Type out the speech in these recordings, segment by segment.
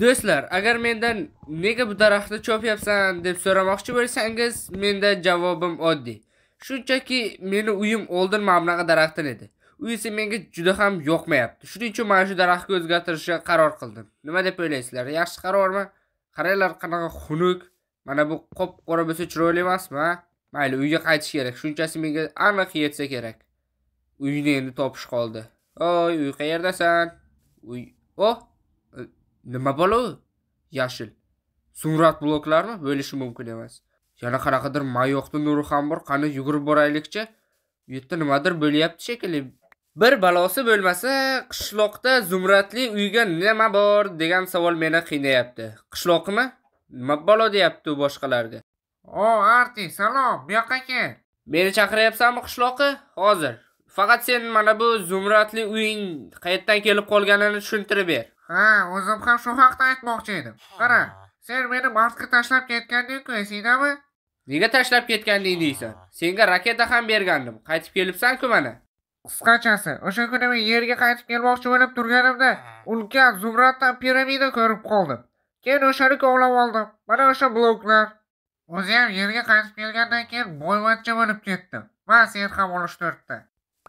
Do'stlar, agar mendan nega bu daraxtni cho'pyapsan deb so'ramoqchi bo'lsangiz, menda javobim oddiy. Shunchaki meni uyim oldin mabnaqa daraxtdan edi. U esa menga juda ham yoqmayapti. Shuning uchun mana shu daraxtga o'zgartirishga qaror qildim. Nima deb o'ylaysizlar? Yaxshi qarormi? Qaranglar qanaqa xunuk. Mana bu qop-qora bo'lsa chiroyli emasmi, ha? Mayli, uyga qaytish kerak. Shunchasi menga aniq yetsa kerak. Uyni endi topish qoldi. Oy, uy qayerdasan? Uy. Oh, nima balo yashil Surat bloklarmi bo'lishi mumkin emas yana qanaqadir mayoqni nuri ham bor qani yugurib boraylikchi bu yerda nimadir bo'lyapti shekilli bir balosi bo'lmasa qishloqda zumradli uyga nima bor degan savol meni qiynayapti qishloqmi nima balo deyapti u boshqalarga o arti salom bu yoqqa kel meni chaqiryapsanmi qishloqqa hozir faqat sen mana bu zumradli uying qayerdan kelib qolganini tushuntirib ber ha o'zim ham shu haqda aytmoqchi edim qara sen meni marsga tashlab ketganding-ku, esingdami nega tashlab ketganding deysan senga raketa ham bergandim qaytib kelibsan-ku mana qisqachasi o'sha kuni men yerga qaytib kelmoqchi bo'lib turganimda ulkan zumraddan piramida ko'rib qoldim keyin o'shani kovlab oldim mana o'sha bloklar o'zi ham yerga qaytib kelgandan keyin boyvachcha bo'lib ketdim va sen ham uch to'rtta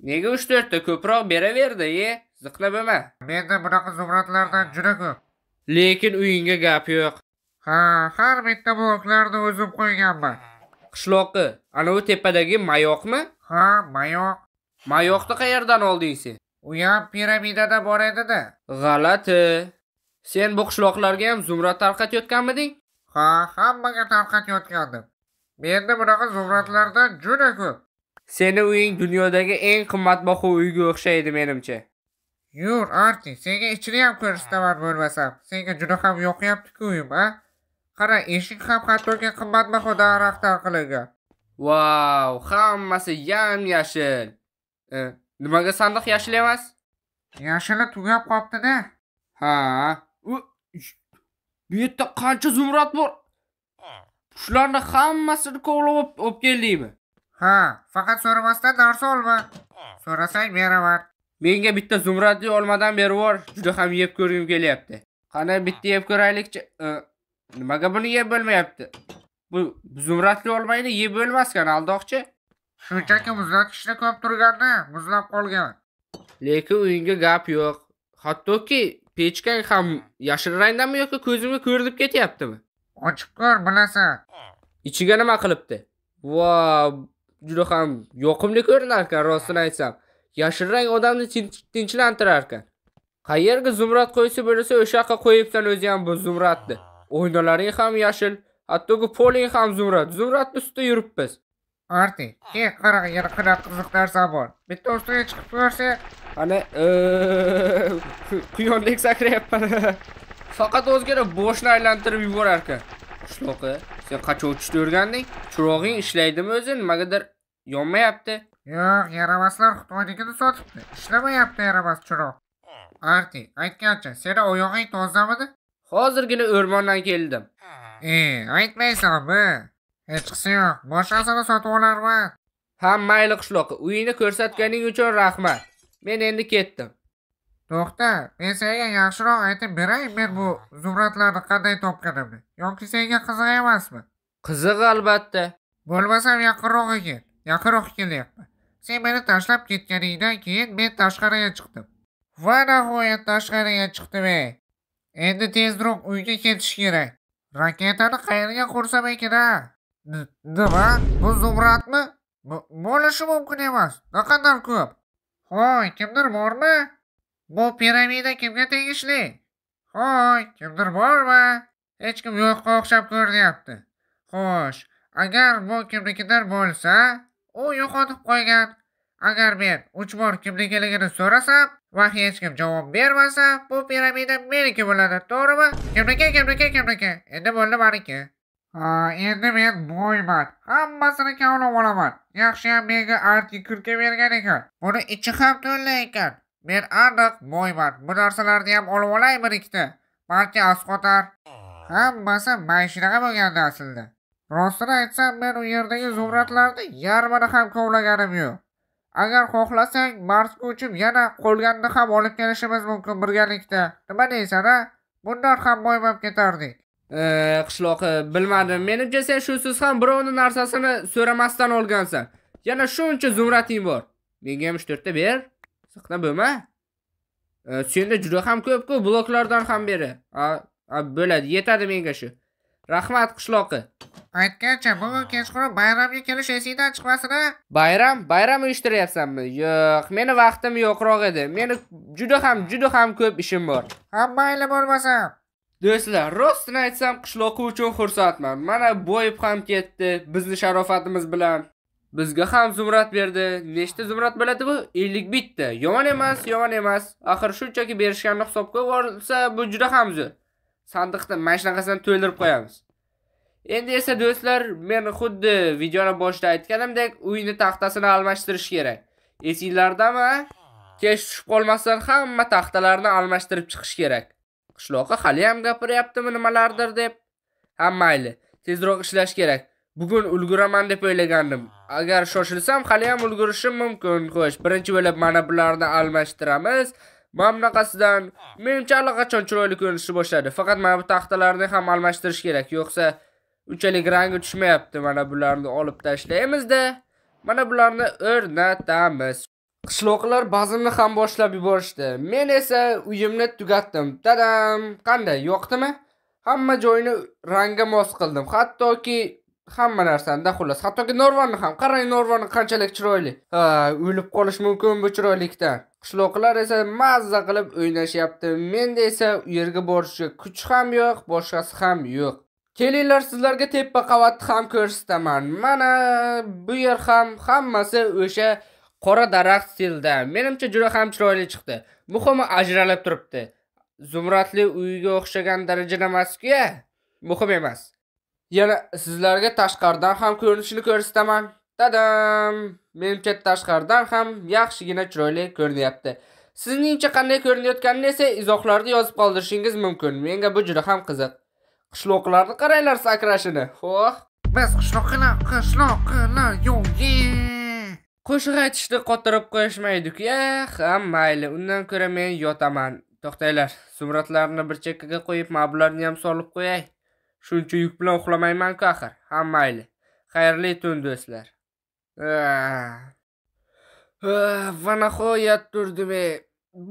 nega 4 ta ko'proq beraverdi e ziqlab o'la menda bunaqa zumradlardan juda ko'p lekin uyinga gap yo'q ha har bitta bloklarni o'zim qo'yganman qishloqi anavi tepadagi mayoqmi ha mayoq mayoqni qayerdan olding sen u ham piramidada bor edi-da. g'alati sen bu qishloqlarga ham zumrad tarqatayotganmiding ha hammaga tarqatayotgandim menda bunaqa zumradlardan juda ko'p seni uying dunyodagi eng qimmatbaho uyga o'xshaydi menimcha yur arti senga ichini ham ko'rsataman bo'lmasam senga juda ham yoqyaptiku uyim a qara eshik ham hattoki qimmatbaho daraxtdan qilingan vau hammasi yam yashil e, nimaga sandiq yashil emas yashili tugab qolibdida ha bu yerda qancha zumrad bor shularni hammasini kovlab olib keldingmi ha faqat so'ramasdan narsa olma so'rasang beraman menga bitta zumradli olmadan berib yubor juda ham yeb ko'rgim kelyapti qani bitta yeb ko'raylikchi e, nimaga buni yeb bo'lmayapti bu zumradli olmayni yeb bo'lmaskan aldoqchi shunchaki muzlatkichni ko'p turganda muzlab qolgan lekin uyinga gap yo'q hattoki pechkang ham yashil rangdami yoki ko'zimga ko'rinib ketyaptimi ochib ko'r bilasan ichiga nima qilibdi vo juda ham yoqimli ko'rinar ekan rostini aytsam yashirrang odamni tinchlantirarkan qayerga zumrad qo'ysa bo'lsa o'sha yoqqa qo'yibsan o'zi ham bu zumradni o'ynalaring ham yashil hattoki poling ham zumrad zumradni ustida yuribmiz arti ke qara yana qiziq narsa bor bitta ustiga chiqib ko'rsa ana quyondek sakrayapman faqat o'zgara boshni aylantirib yuborarkan qishloqi sen qachon uchishni o'rganding chirog'ing ishlaydimi o'zi nimagadir yonmayapti yo'q yaramazlar xitoynikini sotibdi ishlamayapti yaramaz chiroq arti aytgancha seni oyog'ing tozamidi hozirgina o'rmondan keldim e aytmaysanmi qisi yo'q boshqasini sotib olarman ha mayli qishloqqa uyingni ko'rsatganing uchun rahmat men endi ketdim to'xta men senga yaxshiroq aytib beray men bu zumradlarni qanday topganimni yoki senga qiziq emasmi qiziq albatta bo'lmasam yaqinrog'iga yaqinroq kelyapman Sen meni tashlab ketganingdan keyin men tashqariga chiqdim. Va nihoyat tashqariga chiqdim e Endi tezroq uyga ketish kerak. Raketani qayerga qursam ekan a? Nima? Bu zumradmi? Bo'lishi mumkin emas. Naqadar ko'p. Hoy, kimdir bormi? Bu piramida kimga tegishli? Hoy, kimdir bormi? Hech kim yo'qqa o'xshab ko'rinyapti. Xo'sh, agar bu kimnikidir bo'lsa, u yo'qotib qo'ygan agar men uch bor kimligini so'rasam va hech kim javob bermasa bu piramida meniki bo'ladi to'g'rimi kimniki kimniki kimniki endi bo'ldi maniki ha endi men boyman hammasini kavlab olaman yaxshiyam menga artga kurka bergan ekan buni ichi ham to'la ekan men aniq boyman bu narsalarni ham olib olay bir ikkita balki asqotar hammasi mana shunaqa bo'lgandi aslida rostini aytsam men u yerdagi zumradlarni yarmini ham kovlaganim yo'q agar xohlasang marsga uchib yana qolganini ham olib kelishimiz mumkin birgalikda nima deysan a bundan ham boyib ketardik qishloqi bilmadim menimcha sen shusiz ham birovni narsasini so'ramasdan olgansan yana shuncha zumrating bor menga ham uch to'rtta ber siqna bo'lma senda juda ham ko'pku bloklardan ham beri bo'ladi yetadi menga shu rahmat qishloqi aytgancha bugun kechqurun bayramga kelish esingdan chiqmasin a bayram bayram uyushtiryapsanmi yo'q meni vaqtim yo'qroq edi meni juda ham juda ham ko'p ishim bor ha mayli bo'lmasa do'stlar rostini aytsam qishloqi uchun xursandman mana boyib ham ketdi bizni sharofatimiz bilan bizga ham zumrat berdi nechta zumrat bo'ladi bu ellik bitta yomon emas yomon emas axir shunchaki berishganini hisobga olsa bu juda ham zo'r sandiqni mana shunaqasini to'ldirib qo'yamiz endi esa do'stlar men xuddi videoni boshida aytganimdek uyni taxtasini almashtirish kerak esinglardami kech tushib qolmasdan hamma taxtalarni almashtirib chiqish kerak qishloqqa haliyam gapiryaptimi nimalardir deb ha mayli tezroq ishlash kerak bugun ulguraman deb o'ylagandim agar shoshilsam hali ham ulgurishim mumkin xo'sh birinchi bo'lib mana bularni almashtiramiz Mana bunaqasidan menimcha allaqachon chiroyli ko'rinishni boshladi. Faqat mana bu taxtalarni ham almashtirish kerak, yo'qsa unchalik rangi tushmayapti. Mana bularni olib tashlaymizda. Mana bularni o'rnatamiz. Qishloqlar bazmni ham boshlab yuborishdi. Men esa uyimni tugatdim. Dadam, qanday, yoqdimi? Hamma joyini rangga mos qildim. Hattoki hamma narsani da xullas hattoki norvani ham qarang norvani qanchalik chiroyli ha o'lib qolish mumkin bu chiroylikdan qishloqlar esa mazza qilib o'ynashyapti menda esa u yerga borishga kuch ham yo'q boshqasi ham yo'q kelinglar sizlarga tepa qavatni ham ko'rsataman mana bu yer ham hammasi o'sha qora daraxt stilda menimcha juda ham chiroyli chiqdi muhimi ajralib turibdi zumradli uyga o'xshagan darajada emasku muhim emas Yana sizlarga tashqaridan ham ko'rinishini ko'rsataman. Tadam! Menimcha tashqaridan ham yaxshigina chiroyli ko'rinyapti. Sizningcha qanday ko'rinayotganini esa izohlarda yozib qoldirishingiz mumkin. Menga bu juda ham qiziq. Qishloqlarni qaranglar sakrashini. Xo'h. Biz qishloqni, qishloqni, yo'ye. Qo'shiq aytishni qotirib qo'yishmaydi-ku. Ha, mayli, undan ko'ra men yotaman. To'xtanglar, suratlarni bir chekkaga qo'yib, mablarni ham solib qo'yay. shuncha yuk bilan uxlamaymanku axir ha mayli xayrli tun do'stlar va nihoyat turdim e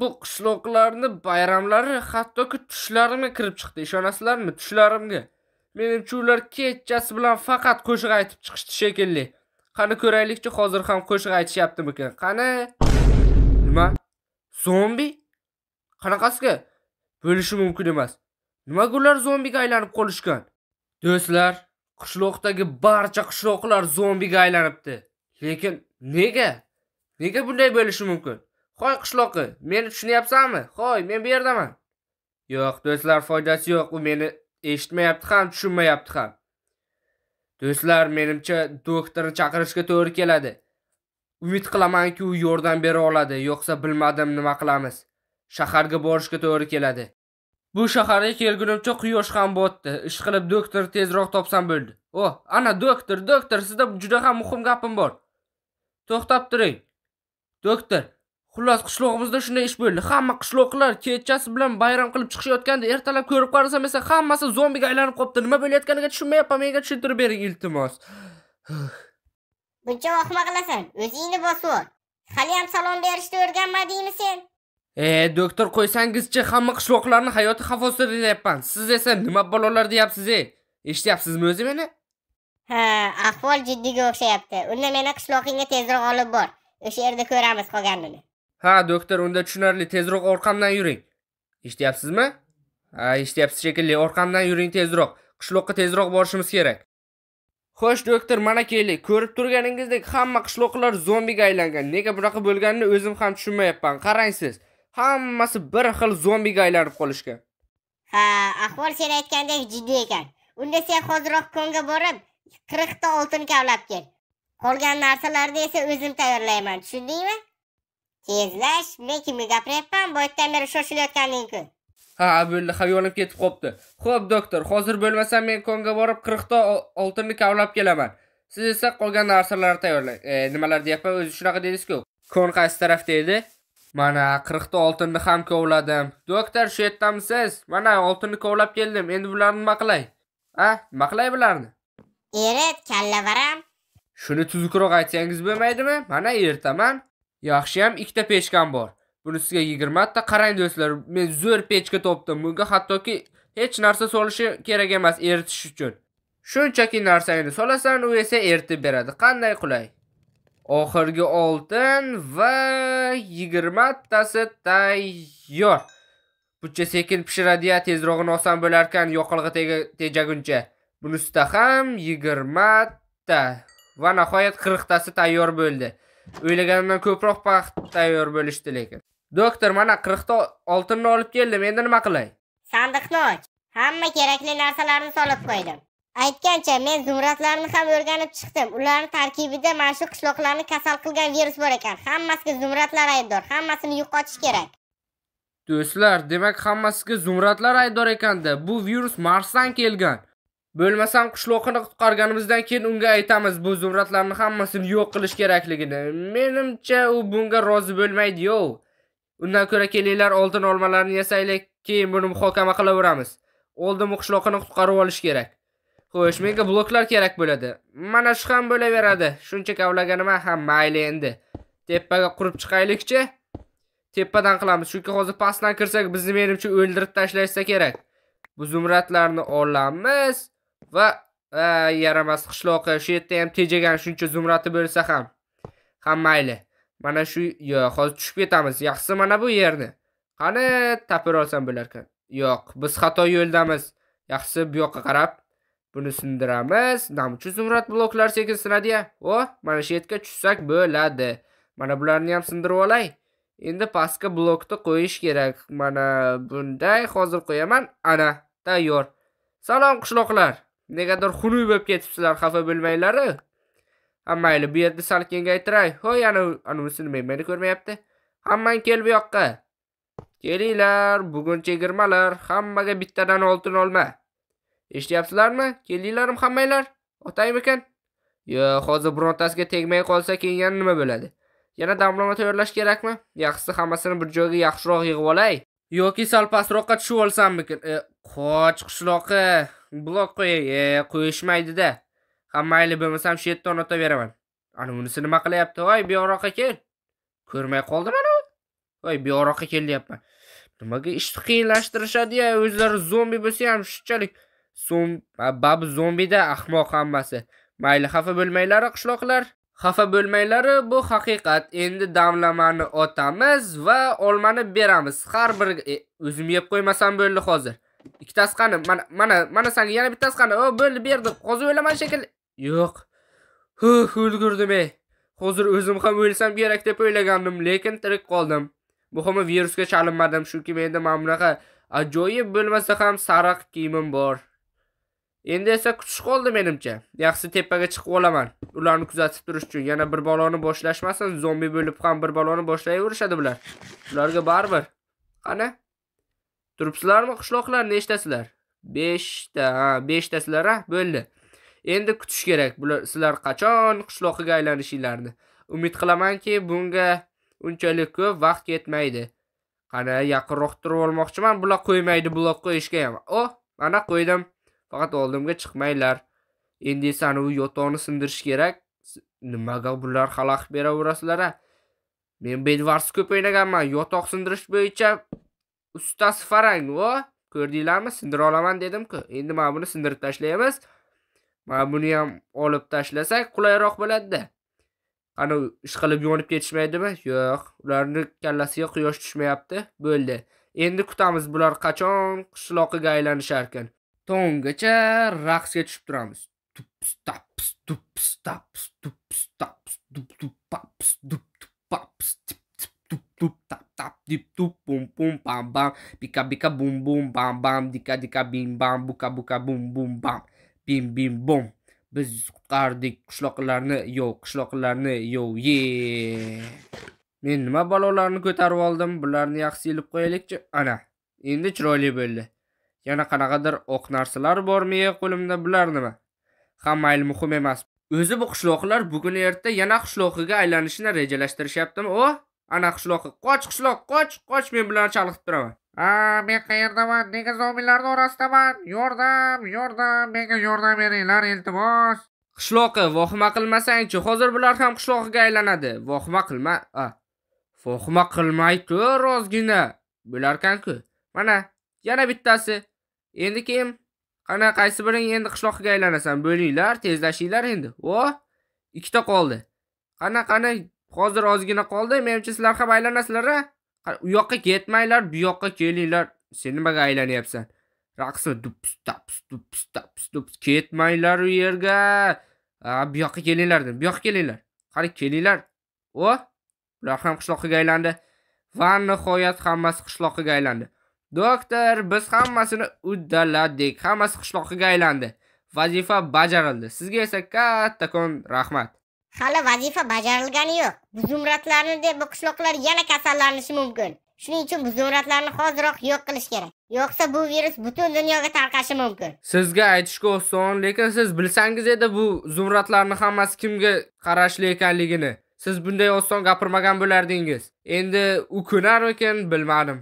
bu qishloqlarni bayramlari hattoki tushlarimga kirib chiqdi ishonasizlarmi tushlarimga menimcha ular kechasi bilan faqat qo'shiq aytib chiqishdi shekilli qani ko'raylikchi hozir ham qo'shiq aytishyaptimikan qani nima zombi qanaqasiga bo'lishi mumkin emas nimaga zombiga aylanib qolishgan do'stlar qishloqdagi barcha qishloqlar zombiga aylanibdi lekin nega nega bunday bo'lishi mumkin hoy qishloqi meni tushunyapsanmi hoy men bu yerdaman yo'q do'stlar foydasi yo'q u meni eshitmayapti ham tushunmayapti ham do'stlar menimcha doktorni chaqirishga to'g'ri keladi umid qilamanki u yordam bera oladi yo'qsa bilmadim nima qilamiz shaharga borishga to'g'ri keladi bu shaharga kelgunimcha quyosh ham botdi ishqilib doktor tezroq topsam bo'ldi o oh, ana doktor doktor sizda juda ham muhim gapim bor to'xtab turing doktor xullas qishlog'imizda shunday ish bo'ldi hamma qishloqlar kechasi bilan bayram qilib chiqishayotganda ertalab ko'rib qarasam esa hammasi zombiga aylanib qolibdi nima bo'layotganiga tushunmayapman menga tushuntirib bering iltimos buncha vahima qilasan o'zingni bosib ol haliyam salom berishni o'rganmadingmi sen e doktor qo'ysangizchi hamma qishloqlarni hayoti xavf ostida deyapman siz esa nima balolar deyapsiz e eshityapsizmi o'zi meni ha ahvol jiddiyga o'xshayapti unda meni qishloqingga tezroq olib bor o'sha yerda ko'ramiz qolganini ha doktor unda tushunarli tezroq orqamdan yuring eshityapsizmi ha eshityapsiz shekilli orqamdan yuring tezroq qishloqqa tezroq borishimiz kerak xo'sh doktor mana keling ko'rib turganingizdek hamma qishloqlar zombiga aylangan nega bunaqa bo'lganini o'zim ham tushunmayapman qarang siz hammasi bir xil zombiga aylanib qolishgan ha ahvol sen aytgandek jiddiy ekan unda sen hoziroq konga borib qirqta oltin kavlab kel qolgan narsalarni esa o'zim tayyorlayman tushundingmi tezlash men kimga gapiryapman boyatdan beri shoshilayotganingku ha bo'ldi xayolim ketib qolibdi xo'p doktor hozir bo'lmasam men konga borib qirqta oltinni kavlab kelaman siz esa qolgan narsalarni tayyorlang e, nimalar deyapman o'zi shunaqa dedizku kon qaysi tarafda edi mana qirqta oltinni ham kovladim doktor shu yerdamisiz mana oltinni kovlab keldim endi bularni nima qilay a nima qilay bularni Erit, kallavaram shuni tuzukroq aytsangiz bo'lmaydimi mana ertaman yaxshiyam ikkita pechkam bor Buni 20 yigirmata qarang do'stlar men zo'r pechka topdim bunga hattoki hech narsa solishi kerak emas eritish uchun shunchaki narsangni solasan u esa eritib beradi qanday qulay oxirgi oltin va 20tasi tayyor Bucha sekin pishiradiya, ya tezrog'ini olsam ekan, yoqilg'i tejaguncha bunisida ham 20ta va nihoyat 40tasi tayyor bo'ldi o'ylaganimdan ko'proq paxta tayyor bo'lishdi lekin doktor mana 40ta oltinni olib keldim endi nima qilay sandiqni och hamma kerakli narsalarni solib qo'ydim aytgancha men zumradlarni ham o'rganib chiqdim ularni tarkibida mana shu qishloqlarni kasal qilgan virus bor ekan hammasiga zumradlar aybdor hammasini yo'qotish kerak do'stlar demak hammasiga zumradlar aybdor ekanda bu virus marsdan kelgan bo'lmasam qishloqini qutqarganimizdan keyin unga aytamiz bu zumradlarni hammasini yo'q qilish kerakligini menimcha u bunga rozi bo'lmaydi yo undan ko'ra kelinglar oltin olmalarni yasaylik keyin buni muhokama qilaveramiz oldin bu qishloqini qutqarib olish kerak xo'sh menga bloklar kerak bo'ladi mana shu ham bo'laveradi shuncha kavlaganima ham mayli endi tepaga qurib chiqaylikchi tepadan qilamiz chunki hozir pastdan kirsak bizni menimcha o'ldirib tashlashsa kerak bu zumradlarni olamiz va e, yaramas qishloqqa shu yerda ham tejagan shuncha zumrati bo'lsa ham ham mayli mana shu yo'q hozir tushib ketamiz yaxshisi mana bu yerni qani tapir olsam bo'larkan yo'q biz xato yo'ldamiz yaxshisi bu yoqqa qarab Buni sindiramiz. Namchi zumrad bloklar sekin sinadi-ya. O, mana shu yerga tushsak bo'ladi. Mana bularni ham sindirib olay. Endi pastga blokni qo'yish kerak. Mana bunday hozir qo'yaman. Ana, tayyor. Salom qishloqlar. Negadir xunuy bo'lib ketibsizlar, xafa bo'lmanglari. Hammayli bu yerni sal kengaytiray. Hoy, ana anisini men meni ko'rmayapti. Hammang kel bu yoqqa. Kelinglar, bugun chegirmalar, hammaga bittadan oltin olma. eshityapsizlarmi keldinglarmi hammanglar Otaym ekan yo hozir birontasiga tegmay qolsa keyin nima bo'ladi yana damlama tayyorlash kerakmi yaxshisi hammasini bir joyga yaxshiroq yig'ib olay yoki sal pastroqqa tushib olsammikin e, qoch qishloqqa blok qo'y e, qo'yishmaydida Hammayli bo'lmasam shu yerdan ota beraman. ana bunisi nima qilyapti voy buyoqroqqa kel ko'rmay qoldim ana. voy bu kel deyapman nimaga ishni qiyinlashtirishadi ya o'zlari zombi bo'lsa ham shunchalik bab zombida ahmoq hammasi mayli xafa bo'lmanglar qishloqlar xafa bo'lmanglar, bu haqiqat endi damlamani otamiz va olmani beramiz har bir e, o'zim yeb qo'ymasam bo'ldi hozir ikkitasi qani mana mana mana senga yana bittasi qani o bo'ldi berdim hozir o'laman shekilli yo'q huh o'lgurdim ey hozir o'zim ham o'lsam kerak deb o'ylagandim lekin tirik qoldim ham virusga chalinmadim shuki menda mana bunaqa ajoyib bo'lmasa ham sariq kiyimim bor endi esa kutish qoldi menimcha yaxshi tepaga chiqib olaman ularni kuzatib turish uchun yana bir baloni boshlashmasin zombi bo'lib ham bir baloni boshlayverishadi bular ularga baribir qani turibsizlarmi qishloqlar nechtasizlar beshta ha beshtasizlar a bo'ldi endi kutish kerak bular sizlar qachon qishloqiga aylanishinglarni umid qilamanki bunga unchalik ko'p vaqt ketmaydi qani yaqinroq turib olmoqchiman bular qo'ymaydi blok qo'yishga ham o oh, mana qo'ydim faqat oldimga chiqmanglar endi esa anavi yotoqni sindirish kerak nimaga bular xalaqit beraverasizlar a men bedvars ko'p o'ynaganman yotoq sindirish bo'yicha ustasi farang o ko'rdinglarmi sindira olaman dedim-ku. Endi mana buni sindirib tashlaymiz. Mana buni ham olib tashlasak qulayroq bo'ladi-da. Ana ish qilib yonib ketishmaydimi? Yo'q, ularning kallasiga quyosh tushmayapti. Bo'ldi. Endi kutamiz bular qachon qishloqqa aylanishar ekan. tonggacha raqsga tushib turamiz tups taps tups taps tups taps dup dup paps dup paps tup tup tap tap dip tup pum pum pam bam bika bika bum bum bam bam dika dika bim bam buka buka bum bum bam bim bim bum biz qutqardik qishloqlarni yo'q qishloqlarni yo'q ye men nima balolarni ko'tarib oldim bularni yaxshi silib qo'yaylikchi ana endi chiroyli bo'ldi yana qanaqadir oq narsalar bormi miya qo'limda bular nima ha mayli muhim emas o'zi bu qishloqlar bugun erta yana qishloqiga aylanishini rejalashtirishyaptimi o ana qishloqi qoch qishloq qoch qoch men bularni chalg'itib turaman a men qayerdaman nega zominlarni orasidaman yordam yordam menga yordam beringlar iltimos qishloqi vohima qilmasangchi hozir bular ham qishloqiga aylanadi vohima qilma vohima qilmay tur ozgina bo'larkanku mana yana bittasi endi kim qana qaysi biring endi qishloqqa aylanasan bo'linglar tezlashinglar endi o ikkita qoldi qana qana hozir ozgina qoldi menimcha sizlar ham aylanasizlar a u yoqqa ketmanglar bu yoqqa kelinglar sen nimaga aylanyapsan raqsmi dups taps dups taps dups ketmanglar u yerga bu yoqqa kelinglar dedim bu yoqqa kelinglar qani kelinglar o ular ham qishloqqa aylandi va nihoyat hammasi qishloqqa aylandi doktor biz hammasini uddaladik hammasi qishloqqa aylandi vazifa bajarildi sizga esa kattakon rahmat hali vazifa bajarilgani yo'q Buzumratlarni deb bu qishloqlar yana kasallanishi mumkin shuning uchun bu zumratlarni hoziroq yo'q qilish kerak yo'qsa bu virus butun dunyoga tarqashi mumkin sizga aytishga oson lekin siz bilsangiz edi bu zumratlarni hammasi kimga qarashli ekanligini siz bunday oson gapirmagan bo'lardingiz endi u ekan bilmadim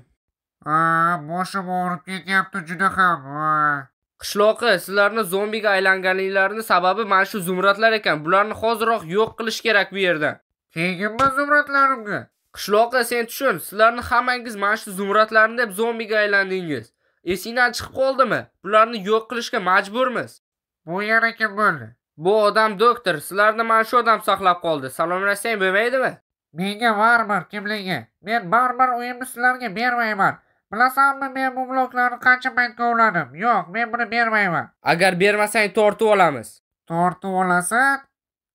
boshim og'rib ketyapti juda ham qishloqi sizlarni zombiga aylanganinglarni sababi mana shu zumratlar ekan bularni hoziroq yo'q qilish kerak bu yerdan keyin bu zumratlarimga qishloqqa sen tushun sizlarni hammangiz mana shu zumratlarni deb zombiga aylandingiz esingdan chiqib qoldimi bularni yo'q qilishga majburmiz bu yana kim bo'ldi bu odam doktor sizlarni mana shu odam saqlab qoldi salomlashsang bo'lmaydimi menga baribir kimligi men baribir uyimni sizlarga bermayman bilasanmi men bu bloklarni qancha paytga uladim yo'q men buni bermayman agar bermasang tortib olamiz tortib olasan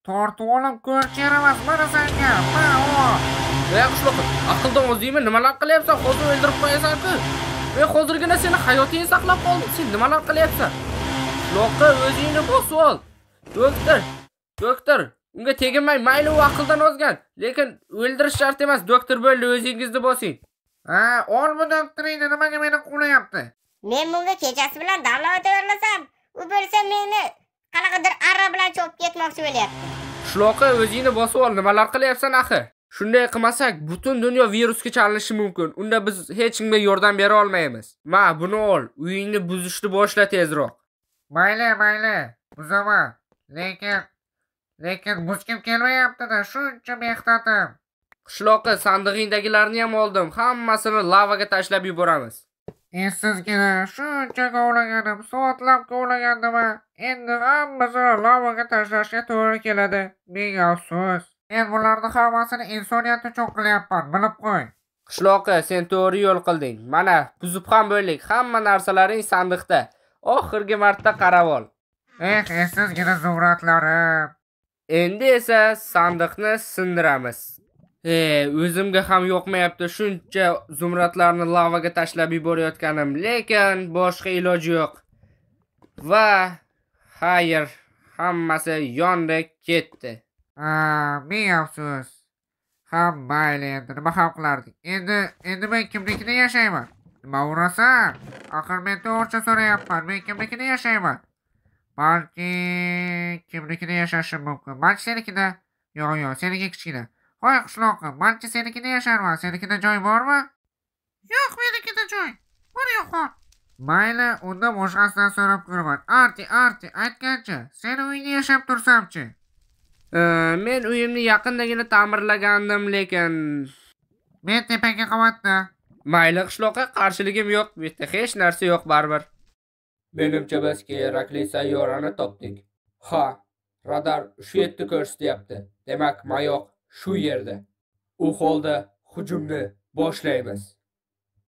tortib olib kerak emas mana sanga mao ey qishloqi aqldan o'zingmi nimalar qilyapsan hozir o'ldirib qo'yasanku men hozirgina seni hayotingni saqlab qoldim sen nimalar qilyapsan qishloqqa o'zingni bosib ol doktor doktor unga teginmang mayli u aqldan ozgan lekin o'ldirish shart emas doktor bo'ldi o'zingizni bosing ha olmadan tiringni nimaga meni quvlayapti men bunga kechasi bilan dallol tayyorlasam u bo'lsa meni qanaqadir arra bilan chopib ketmoqchi bo'lyapti qishloqqa o'zingni bosib ol nimalar qilyapsan axi? shunday qilmasak butun dunyo virusga chalinishi mumkin unda biz hech kimga yordam bera olmaymiz ma buni ol uyingni buzishni boshla tezroq mayli mayli buzaman lekin lekin kelmayapti-da, shuncha bextatim qishloqi ham oldim hammasini lavaga tashlab yuboramiz Ensizgina shuncha kovlaganim, soatlab kovlagandim Endi hammasini lavaga tashlashga to'g'ri keladi. Ming afsus. Men bularni hammasini insoniyat uchun qilyapman, bilib qo'y. Qishloqqa sen to'g'ri yo'l qilding. Mana, buzib ham bo'ylik, hamma narsalaring sandiqda. Oxirgi marta qarab ol. Eh, ensizgina zuvratlarim. Endi esa sandiqni sindiramiz. E, o'zimga ham yoqmayapti shuncha zumratlarni lavaga tashlab yuborayotganim lekin boshqa iloji yo'q va xayr hammasi yondi ketdi ming afsus ha mayli endi nima ham qilardik endi endi men kimnikida yashayman nima o'rasan axir men to'g'richa so'rayapman men kimnikida yashayman balki kimnikida yashashim mumkin balki senikida yo'q yo'q seniki kichkina Voy qishloqim, balki senikida yasharman. Senikida joy bormi? Yo'q, menikida joy. Bor yo'q. Mayli, unda boshqasidan so'rab ko'raman. Arti, Arti, aytgancha, sen uyingda yashab tursamchi? Men uyimni yaqindagina ta'mirlagandim, lekin men tepaga qavatda. Mayli, qishloqqa qarshiligim yo'q, bu yerda hech narsa yo'q baribir. Menimcha biz kerakli sayyorani topdik. Ha, radar shu yerni ko'rsatyapti. Demak, mayoq shu yerda. U holda hujumni boshlaymiz.